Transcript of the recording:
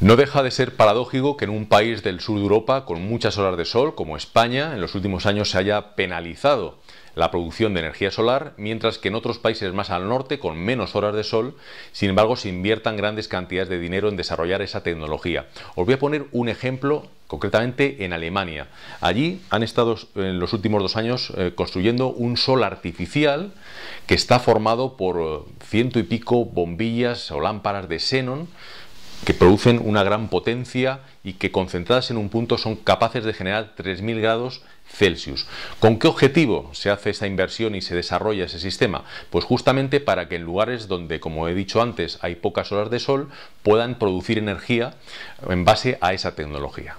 No deja de ser paradójico que en un país del sur de Europa con muchas horas de sol, como España, en los últimos años se haya penalizado la producción de energía solar, mientras que en otros países más al norte, con menos horas de sol, sin embargo, se inviertan grandes cantidades de dinero en desarrollar esa tecnología. Os voy a poner un ejemplo concretamente en Alemania. Allí han estado en los últimos dos años eh, construyendo un sol artificial que está formado por eh, ciento y pico bombillas o lámparas de xenón que producen una gran potencia y que concentradas en un punto son capaces de generar 3.000 grados Celsius. ¿Con qué objetivo se hace esta inversión y se desarrolla ese sistema? Pues justamente para que en lugares donde, como he dicho antes, hay pocas horas de sol, puedan producir energía en base a esa tecnología.